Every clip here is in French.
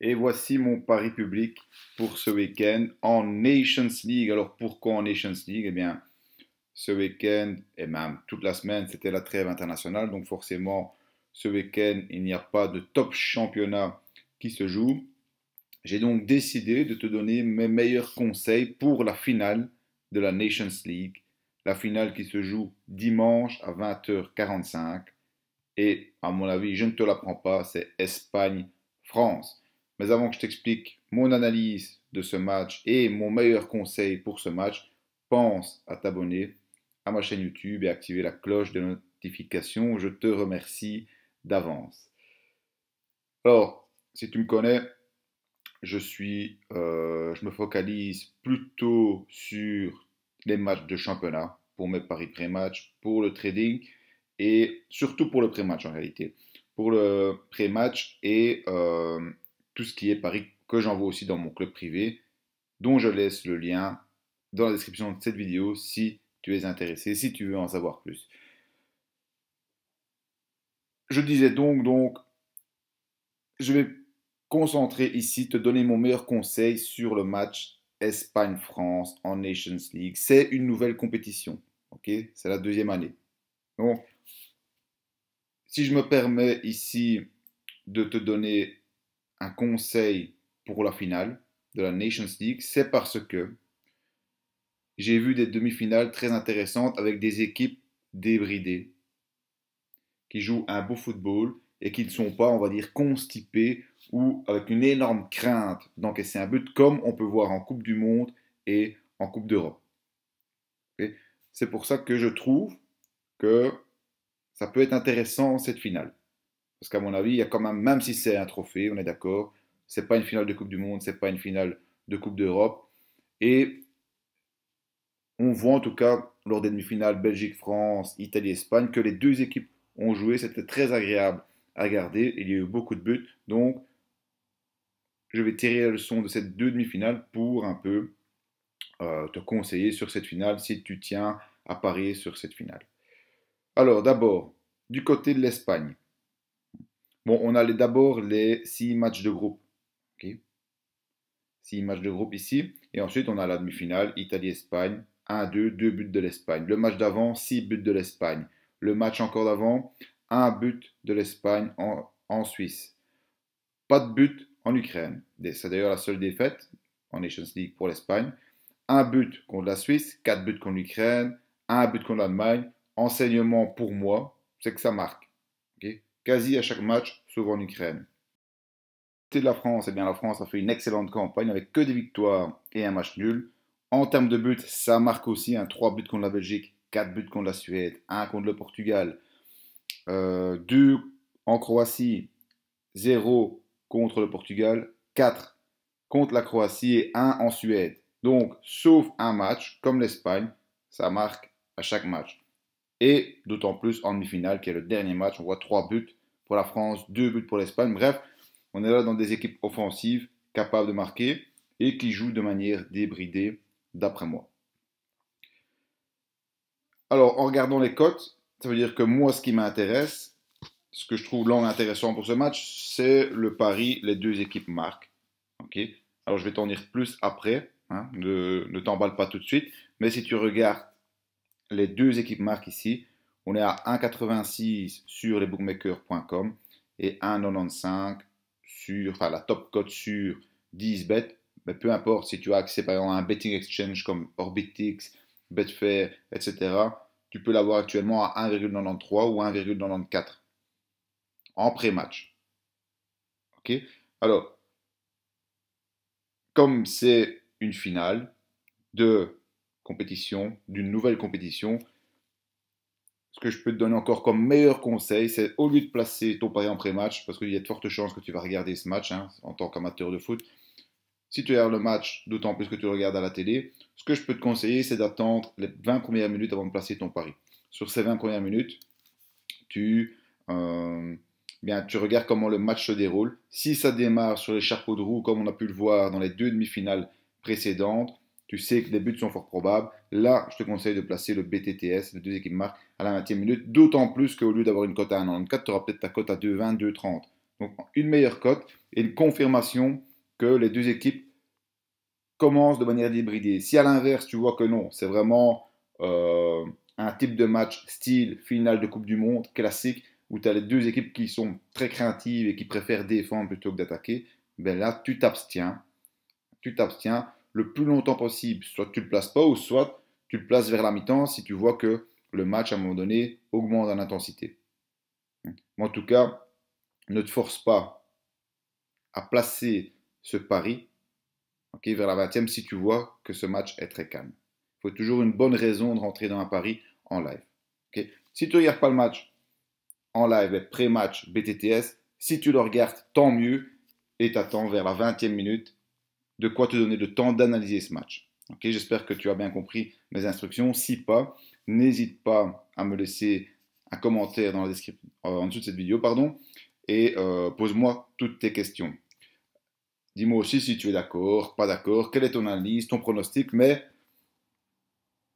Et voici mon pari public pour ce week-end en Nations League. Alors pourquoi en Nations League Eh bien, ce week-end et même toute la semaine, c'était la trêve internationale. Donc forcément, ce week-end, il n'y a pas de top championnat qui se joue. J'ai donc décidé de te donner mes meilleurs conseils pour la finale de la Nations League. La finale qui se joue dimanche à 20h45. Et à mon avis, je ne te l'apprends pas, c'est Espagne-France. Mais avant que je t'explique mon analyse de ce match et mon meilleur conseil pour ce match, pense à t'abonner à ma chaîne YouTube et activer la cloche de notification. Je te remercie d'avance. Alors, si tu me connais, je suis, euh, je me focalise plutôt sur les matchs de championnat pour mes paris pré-match, pour le trading et surtout pour le pré-match en réalité. Pour le pré-match et euh, tout ce qui est paris que j'envoie aussi dans mon club privé, dont je laisse le lien dans la description de cette vidéo si tu es intéressé, si tu veux en savoir plus. Je disais donc, donc, je vais concentrer ici, te donner mon meilleur conseil sur le match Espagne-France en Nations League. C'est une nouvelle compétition, ok C'est la deuxième année. Donc, si je me permets ici de te donner un conseil pour la finale de la Nations League, c'est parce que j'ai vu des demi-finales très intéressantes avec des équipes débridées, qui jouent un beau football et qui ne sont pas, on va dire, constipées ou avec une énorme crainte d'encaisser un but, comme on peut voir en Coupe du Monde et en Coupe d'Europe. C'est pour ça que je trouve que ça peut être intéressant cette finale. Parce qu'à mon avis, il y a quand même, même si c'est un trophée, on est d'accord, c'est pas une finale de Coupe du Monde, c'est pas une finale de Coupe d'Europe. Et on voit en tout cas lors des demi-finales Belgique-France, Italie-Espagne que les deux équipes ont joué. C'était très agréable à regarder. Il y a eu beaucoup de buts. Donc, je vais tirer la leçon de ces deux demi-finales pour un peu euh, te conseiller sur cette finale si tu tiens à parier sur cette finale. Alors, d'abord, du côté de l'Espagne. Bon, on a d'abord les six matchs de groupe. Six matchs de groupe ici. Et ensuite, on a la demi-finale, Italie-Espagne. 1-2, 2 buts de l'Espagne. Le match d'avant, 6 buts de l'Espagne. Le match encore d'avant, 1 but de l'Espagne en, en, Suisse. Pas de but en Ukraine. C'est d'ailleurs la seule défaite en Nations League pour l'Espagne. 1 but contre la Suisse, 4 buts contre l'Ukraine, 1 but contre l'Allemagne. Enseignement pour moi, c'est que ça marque quasi à chaque match, sauf en Ukraine. de la France, et eh bien, la France a fait une excellente campagne avec que des victoires et un match nul. En termes de buts, ça marque aussi 3 buts contre la Belgique, 4 buts contre la Suède, 1 contre le Portugal, 2 euh, en Croatie, 0 contre le Portugal, 4 contre la Croatie et 1 en Suède. Donc, sauf un match, comme l'Espagne, ça marque à chaque match. Et d'autant plus en demi-finale, qui est le dernier match, on voit 3 buts pour la France, deux buts pour l'Espagne. Bref, on est là dans des équipes offensives capables de marquer et qui jouent de manière débridée, d'après moi. Alors, en regardant les cotes, ça veut dire que moi, ce qui m'intéresse, ce que je trouve l'angle intéressant pour ce match, c'est le pari, les deux équipes marquent. Ok. Alors, je vais t'en dire plus après, hein. ne, ne t'emballe pas tout de suite, mais si tu regardes les deux équipes marquent ici, on est à 1,86 sur lesbookmakers.com et 1,95 sur la top code sur 10 bets. Mais peu importe si tu as accès par exemple à un betting exchange comme Orbitix, Betfair, etc. Tu peux l'avoir actuellement à 1,93 ou 1,94 en pré-match. Ok Alors, comme c'est une finale de compétition, d'une nouvelle compétition, ce que je peux te donner encore comme meilleur conseil, c'est au lieu de placer ton pari en pré-match, parce qu'il y a de fortes chances que tu vas regarder ce match hein, en tant qu'amateur de foot, si tu regardes le match, d'autant plus que tu le regardes à la télé, ce que je peux te conseiller, c'est d'attendre les 20 premières minutes avant de placer ton pari. Sur ces 20 premières minutes, tu, euh, bien, tu regardes comment le match se déroule. Si ça démarre sur les chapeaux de roue, comme on a pu le voir dans les deux demi-finales précédentes, tu sais que les buts sont fort probables. Là, je te conseille de placer le BTTS, les deux équipes marques, à la 20e minute, d'autant plus qu'au lieu d'avoir une cote à 1,94, tu auras peut-être ta cote à 2,20, 2,30. Donc, une meilleure cote et une confirmation que les deux équipes commencent de manière débridée. Si à l'inverse, tu vois que non, c'est vraiment euh, un type de match style finale de Coupe du Monde, classique, où tu as les deux équipes qui sont très craintives et qui préfèrent défendre plutôt que d'attaquer, ben là, tu t'abstiens. Tu t'abstiens le plus longtemps possible. Soit tu le places pas, ou soit tu le places vers la mi-temps si tu vois que le match, à un moment donné, augmente en intensité. Mais en tout cas, ne te force pas à placer ce pari ok vers la 20e si tu vois que ce match est très calme. Il faut toujours une bonne raison de rentrer dans un pari en live. Si tu ne regardes pas le match en live, pré-match, BTTS, si tu le regardes, tant mieux, et t'attends vers la 20e minute de quoi te donner le temps d'analyser ce match. J'espère que tu as bien compris mes instructions. Si pas, n'hésite pas à me laisser un commentaire dans la description, euh, en dessous de cette vidéo, pardon, et euh, pose-moi toutes tes questions. Dis-moi aussi si tu es d'accord, pas d'accord, quelle est ton analyse, ton pronostic, mais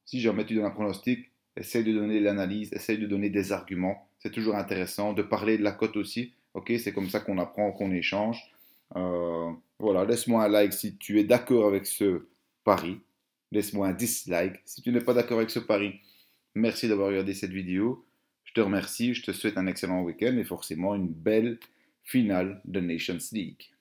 si jamais tu donnes un pronostic, essaye de donner l'analyse, essaye de donner des arguments. C'est toujours intéressant de parler de la cote aussi. Ok, c'est comme ça qu'on apprend, qu'on échange. Euh, voilà, laisse-moi un like si tu es d'accord avec ce pari. Laisse-moi un dislike si tu n'es pas d'accord avec ce pari. Merci d'avoir regardé cette vidéo. Je te remercie, je te souhaite un excellent week-end et forcément une belle finale de Nations League.